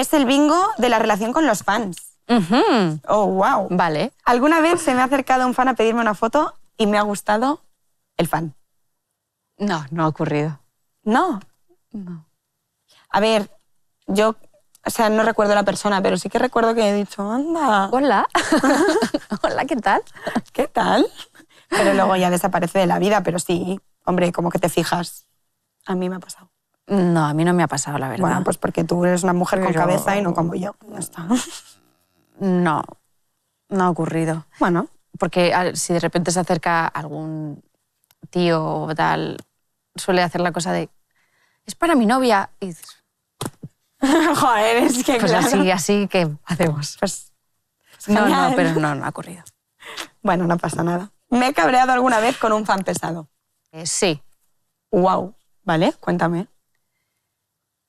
es el bingo de la relación con los fans. Oh, wow. Vale. Alguna vez se me ha acercado un fan a pedirme una foto y me ha gustado el fan. No, no ha ocurrido. No. No. A ver, yo, o sea, no recuerdo la persona, pero sí que recuerdo que he dicho, anda. Hola. Hola, ¿qué tal? ¿Qué tal? Pero luego ya desaparece de la vida, pero sí, hombre, como que te fijas. A mí me ha pasado. No, a mí no me ha pasado, la verdad. Bueno, pues porque tú eres una mujer con cabeza y no como yo. No, no ha ocurrido. Bueno. Porque si de repente se acerca algún tío o tal, suele hacer la cosa de, es para mi novia. Y Joder, es que Pues así, así que hacemos. Pues, pues no, no, pero no, no ha ocurrido. Bueno, no pasa nada. ¿Me he cabreado alguna vez con un fan pesado? Eh, sí. Wow, ¿vale? Cuéntame.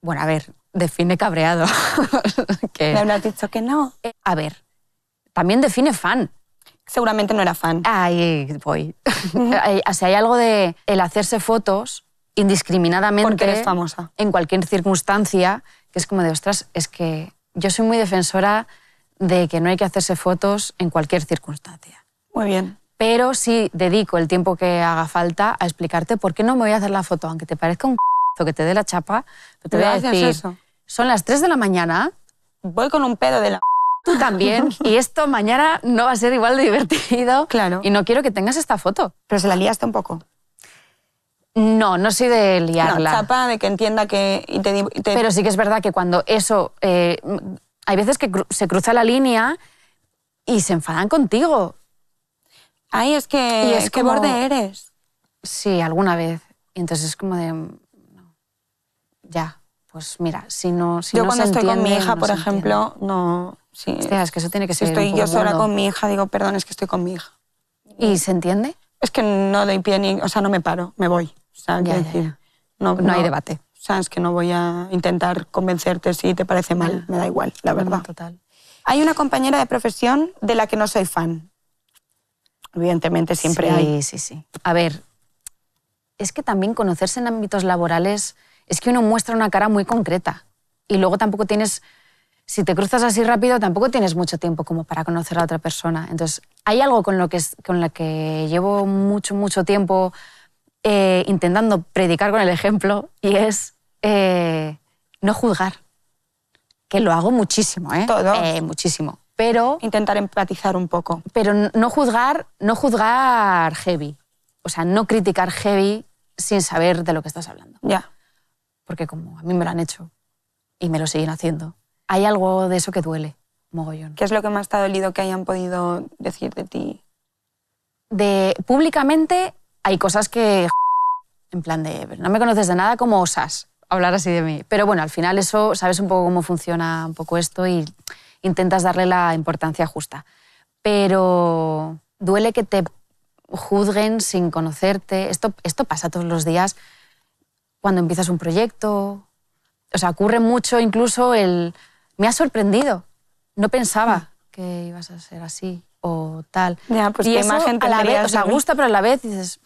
Bueno, a ver, define cabreado. que... habrás dicho que no. Eh, a ver, también define fan. Seguramente no era fan. Ahí voy. o hay algo de el hacerse fotos indiscriminadamente. Porque eres famosa. En cualquier circunstancia, que es como de, ostras, es que yo soy muy defensora de que no hay que hacerse fotos en cualquier circunstancia. Muy bien. Pero sí dedico el tiempo que haga falta a explicarte por qué no me voy a hacer la foto, aunque te parezca un c que te dé la chapa, te voy a decir, son las 3 de la mañana, voy con un pedo de la... Tú también, y esto mañana no va a ser igual de divertido. Claro. Y no quiero que tengas esta foto. Pero se la liaste un poco. No, no soy de liarla. La chapa de que entienda que... Pero sí que es verdad que cuando eso... Eh, hay veces que se cruza la línea y se enfadan contigo. Ay, es que... Y es que borde eres. Sí, alguna vez. Y entonces es como de... Ya, pues mira, si no. Si yo cuando estoy con mi hija, por ejemplo, no. es que eso tiene que ser. Si estoy yo sola con mi hija, digo, perdón, es que estoy con mi hija. ¿Y se entiende? Es que no doy pie ni. O sea, no me paro, me voy. O sea, decir, No, hay debate. O sea, es que no voy a intentar convencerte si te parece mal, me da igual, la verdad. Total. Hay una compañera de profesión de la que no soy fan. Evidentemente siempre hay. Sí, sí, sí. A ver, es que también conocerse en ámbitos laborales es que uno muestra una cara muy concreta y luego tampoco tienes, si te cruzas así rápido, tampoco tienes mucho tiempo como para conocer a otra persona. Entonces, hay algo con lo que, con que llevo mucho, mucho tiempo eh, intentando predicar con el ejemplo y es eh, no juzgar, que lo hago muchísimo, ¿eh? Todo. Eh, muchísimo. Pero... Intentar empatizar un poco. Pero no juzgar, no juzgar heavy. O sea, no criticar heavy sin saber de lo que estás hablando. Ya porque como a mí me lo han hecho y me lo siguen haciendo, hay algo de eso que duele, mogollón. ¿Qué es lo que más te ha dolido que hayan podido decir de ti? De públicamente hay cosas que en plan de no me conoces de nada como osas hablar así de mí. Pero bueno, al final eso sabes un poco cómo funciona un poco esto y intentas darle la importancia justa. Pero duele que te juzguen sin conocerte. Esto, esto pasa todos los días cuando empiezas un proyecto. O sea, ocurre mucho incluso el... Me ha sorprendido. No pensaba mm. que ibas a ser así o tal. Ya, pues y qué eso a la vez, o sea, gusta, pero a la vez dices...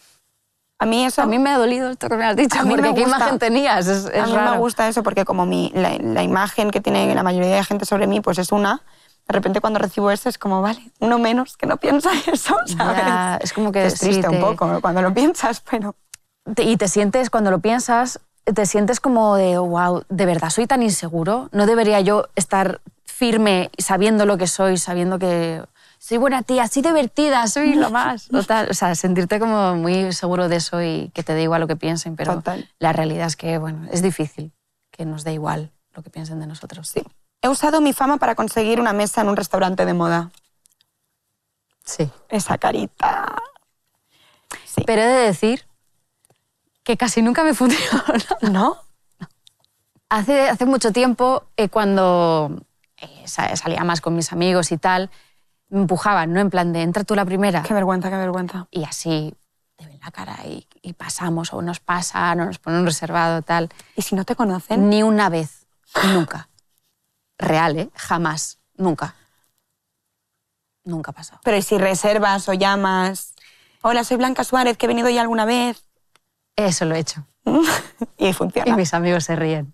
A mí, eso, a mí me ha dolido esto que me has dicho, a mí me ¿qué imagen tenías? Es, a mí no me gusta eso porque como mi, la, imagen que tiene la mayoría de gente sobre mí pues es una, de repente cuando recibo eso es como, vale, uno menos que no piensa eso, ¿sabes? es como que... Es triste un poco cuando lo piensas, pero y te sientes, cuando lo piensas, te sientes como de, wow, de verdad soy tan inseguro, no debería yo estar firme sabiendo lo que soy, sabiendo que soy buena tía, soy divertida, soy lo más. O, o sea, sentirte como muy seguro de eso y que te dé igual lo que piensen, pero la realidad es que, bueno, es difícil que nos dé igual lo que piensen de nosotros. Sí. He usado mi fama para conseguir una mesa en un restaurante de moda. Sí. Esa carita. Sí. Pero he de decir que casi nunca me funciona. ¿No? Hace, hace mucho tiempo, eh, cuando eh, salía más con mis amigos y tal, me empujaban, ¿no? En plan de, entra tú la primera. Qué vergüenza, qué vergüenza. Y así te ven la cara y, pasamos, o nos pasan, o nos ponen reservado, tal. ¿Y si no te conocen? Ni una vez, nunca. Real, ¿eh? Jamás, nunca. Nunca ha pasado. Pero ¿y si reservas o llamas? Hola, soy Blanca Suárez, que he venido ya alguna vez. Eso lo he hecho. y funciona. Y mis amigos se ríen.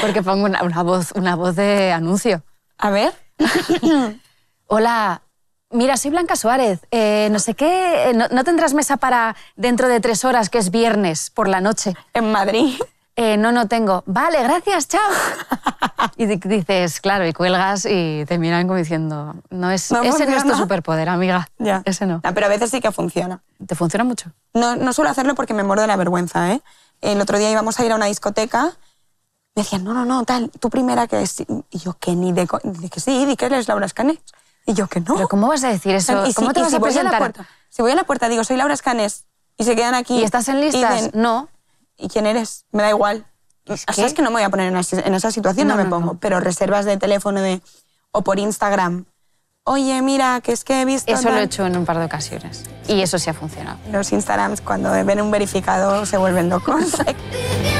Porque pongo una, voz, una voz de anuncio. A ver. Hola, mira, soy Blanca Suárez. Eh, no sé qué, eh, no tendrás mesa para dentro de tres horas, que es viernes por la noche. En Madrid. Eh, no, no tengo. Vale, gracias, chao. y dices, claro, y cuelgas y te miran como diciendo, no es, ese no tu superpoder, amiga. Ya. Ese no. Ah, pero a veces sí que funciona. ¿Te funciona mucho? No, no suelo hacerlo porque me muero la vergüenza, ¿eh? El otro día íbamos a ir a una discoteca. Me decían, no, no, no, tal, tú primera que es. Y yo, que ni de. que sí, di que eres Laura Escanes. Y yo, que no. ¿Pero cómo vas a decir eso? Y ¿Cómo te vas a presentar? Voy a la puerta, si voy a la puerta, digo, soy Laura Escanes, y se quedan aquí. ¿Y estás en listas? Y no. ¿y quién eres? Me da igual. ¿Es que? ¿Sabes que no me voy a poner en, esa, situación? No, me pongo. Pero reservas de teléfono de, o por Instagram. Oye, mira, que es que he visto... Eso lo he hecho en un par de ocasiones y eso sí ha funcionado. Los Instagrams cuando ven un verificado se vuelven locos.